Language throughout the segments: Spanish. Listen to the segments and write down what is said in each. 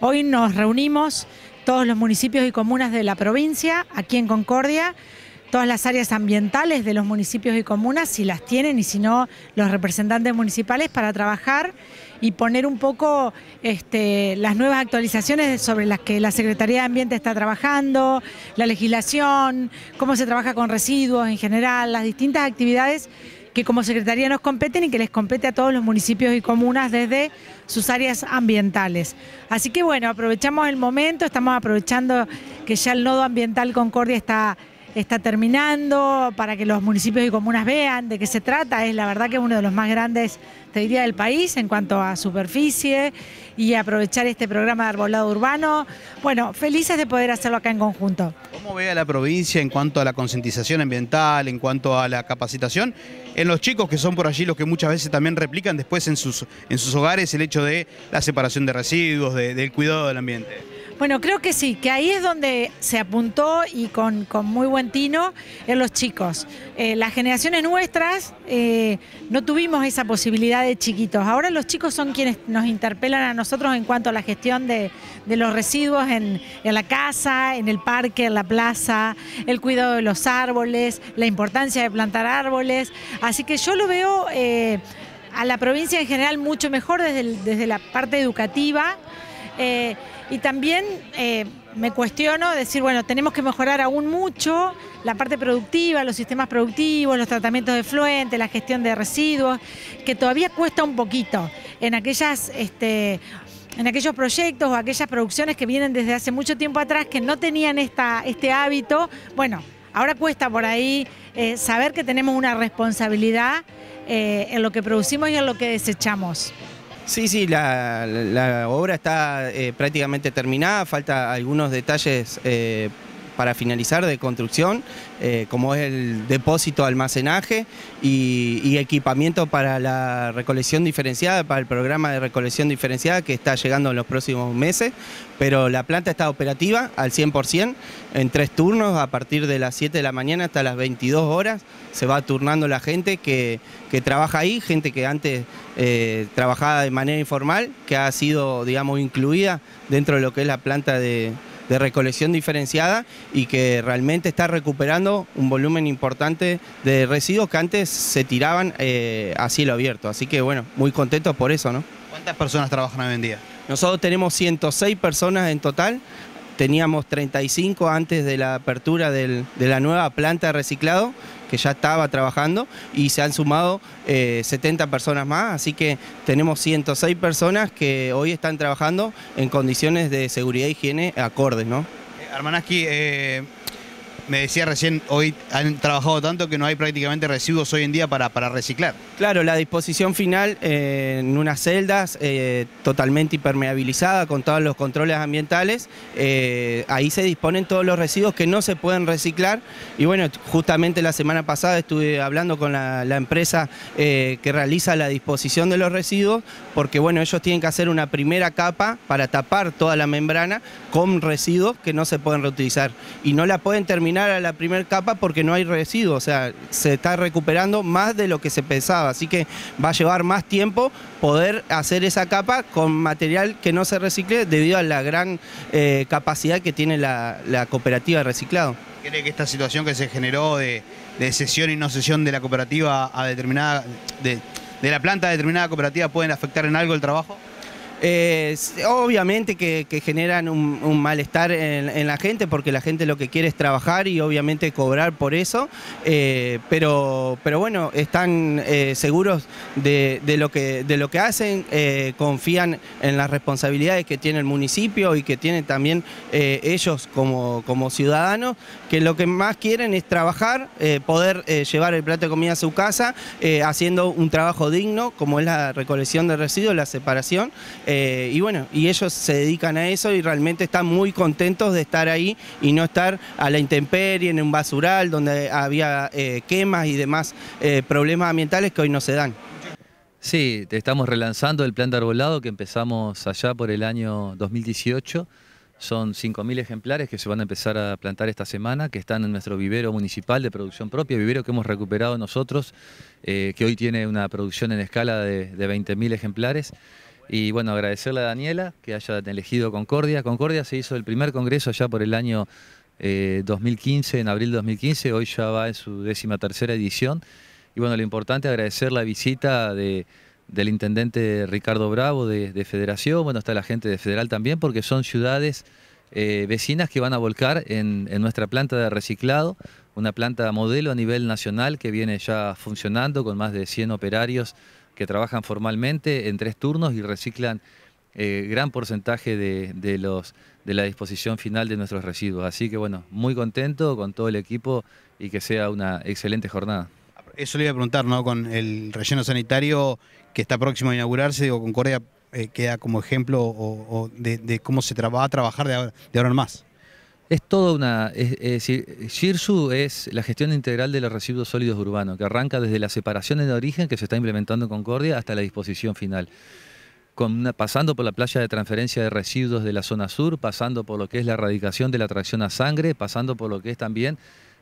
Hoy nos reunimos todos los municipios y comunas de la provincia, aquí en Concordia, todas las áreas ambientales de los municipios y comunas, si las tienen y si no, los representantes municipales para trabajar y poner un poco este, las nuevas actualizaciones sobre las que la Secretaría de Ambiente está trabajando, la legislación, cómo se trabaja con residuos en general, las distintas actividades que como Secretaría nos competen y que les compete a todos los municipios y comunas desde sus áreas ambientales. Así que bueno, aprovechamos el momento, estamos aprovechando que ya el nodo ambiental Concordia está está terminando, para que los municipios y comunas vean de qué se trata. Es la verdad que es uno de los más grandes, te diría, del país en cuanto a superficie y aprovechar este programa de arbolado urbano. Bueno, felices de poder hacerlo acá en conjunto. ¿Cómo ve a la provincia en cuanto a la concientización ambiental, en cuanto a la capacitación? En los chicos que son por allí los que muchas veces también replican después en sus, en sus hogares el hecho de la separación de residuos, del cuidado del ambiente. Bueno, creo que sí, que ahí es donde se apuntó y con, muy buen tino en los chicos. Eh, las generaciones nuestras eh, no tuvimos esa posibilidad de chiquitos. Ahora los chicos son quienes nos interpelan a nosotros en cuanto a la gestión de, los residuos en, la casa, en el parque, en la plaza, el cuidado de los árboles, la importancia de plantar árboles. Así que yo lo veo eh, a la provincia en general mucho mejor desde la parte educativa. Eh, y también eh, me cuestiono decir, bueno, tenemos que mejorar aún mucho la parte productiva, los sistemas productivos, los tratamientos de fluentes, la gestión de residuos, que todavía cuesta un poquito en aquellas... Este, en aquellos proyectos o aquellas producciones que vienen desde hace mucho tiempo atrás que no tenían este hábito, bueno, ahora cuesta por ahí eh, saber que tenemos una responsabilidad en lo que producimos y en lo que desechamos. Sí, sí, la, obra está eh, prácticamente terminada, falta algunos detalles eh, para finalizar de construcción, eh, como es el depósito, almacenaje y, equipamiento para la recolección diferenciada, para el programa de recolección diferenciada que está llegando en los próximos meses, pero la planta está operativa al 100% en tres turnos, a partir de las 7 de la mañana hasta las 22 horas, se va turnando la gente que, trabaja ahí, gente que antes eh, trabajaba de manera informal, que ha sido, digamos, incluida dentro de lo que es la planta de, de recolección diferenciada y que realmente está recuperando un volumen importante de residuos que antes se tiraban eh, a cielo abierto. Así que bueno, muy contentos por eso, ¿no? ¿Cuántas personas trabajan hoy en día? Nosotros tenemos 106 personas en total, teníamos 35 antes de la apertura de la nueva planta de reciclado, que ya estaba trabajando, y se han sumado 70 eh, personas más, así que tenemos 106 personas que hoy están trabajando en condiciones de seguridad y higiene acordes, ¿no? eh, eh me decía recién, hoy han trabajado tanto que no hay prácticamente residuos hoy en día para, para reciclar. Claro, la disposición final eh, en unas celdas eh, totalmente impermeabilizada con todos los controles ambientales, eh, ahí se disponen todos los residuos que no se pueden reciclar y bueno, justamente la semana pasada estuve hablando con la, la empresa que realiza la disposición de los residuos porque bueno, ellos tienen que hacer una primera capa para tapar toda la membrana con residuos que no se pueden reutilizar y no la pueden terminar a la primera capa porque no hay residuos, o sea, se está recuperando más de lo que se pensaba, así que va a llevar más tiempo poder hacer esa capa con material que no se recicle debido a la gran eh, capacidad que tiene la, cooperativa de reciclado. ¿Cree que esta situación que se generó de, de sesión y no sesión de la cooperativa a determinada, de, de la planta a determinada cooperativa pueden afectar en algo el trabajo? Eh, obviamente que, generan un, malestar en, la gente porque la gente lo que quiere es trabajar y obviamente cobrar por eso, eh, pero, pero bueno, están eh, seguros de, lo que, de lo que hacen, confían en las responsabilidades que tiene el municipio y que tienen también ellos como, como ciudadanos, que lo que más quieren es trabajar, poder llevar el plato de comida a su casa, haciendo un trabajo digno como es la recolección de residuos, la separación. Eh, y bueno, y ellos se dedican a eso y realmente están muy contentos de estar ahí y no estar a la intemperie, en un basural donde había eh, quemas y demás eh, problemas ambientales que hoy no se dan. Sí, estamos relanzando el plan de arbolado que empezamos allá por el año 2018. Son 5.000 ejemplares que se van a empezar a plantar esta semana, que están en nuestro vivero municipal de producción propia, vivero que hemos recuperado nosotros, que hoy tiene una producción en escala de, de 20.000 ejemplares. Y bueno, agradecerle a Daniela que haya elegido Concordia. Concordia se hizo el primer congreso ya por el año 2015, eh, en abril de 2015, hoy ya va en su décima tercera edición. Y bueno, lo importante es agradecer la visita del intendente Ricardo Bravo de, Federación, bueno, está la gente de Federal también, porque son ciudades eh, vecinas que van a volcar en nuestra planta de reciclado, una planta modelo a nivel nacional que viene ya funcionando con más de 100 operarios que trabajan formalmente en tres turnos y reciclan eh, gran porcentaje de, los, de la disposición final de nuestros residuos. Así que bueno, muy contento con todo el equipo y que sea una excelente jornada. Eso le iba a preguntar, ¿no? Con el relleno sanitario que está próximo a inaugurarse, digo, con Corea eh, queda como ejemplo de, cómo se va a trabajar de ahora en más. Es toda una. Es, es decir, Shirsu es la gestión integral de los residuos sólidos urbanos, que arranca desde las separaciones de origen que se está implementando en Concordia hasta la disposición final. pasando por la playa de transferencia de residuos de la zona sur, pasando por lo que es la erradicación de la atracción a sangre, pasando por lo que es también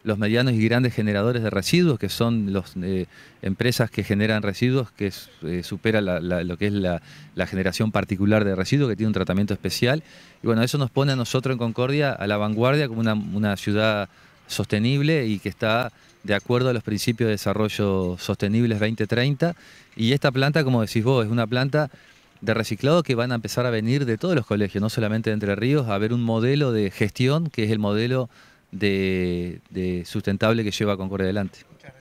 los medianos y grandes generadores de residuos, que son las eh, empresas que generan residuos, que eh, supera lo que es la, generación particular de residuos, que tiene un tratamiento especial. Y bueno, eso nos pone a nosotros en Concordia a la vanguardia como una, una ciudad sostenible y que está de acuerdo a los principios de desarrollo sostenibles 2030. Y esta planta, como decís vos, es una planta de reciclado que van a empezar a venir de todos los colegios, no solamente de Entre Ríos, a ver un modelo de gestión que es el modelo de, sustentable que lleva Concord adelante.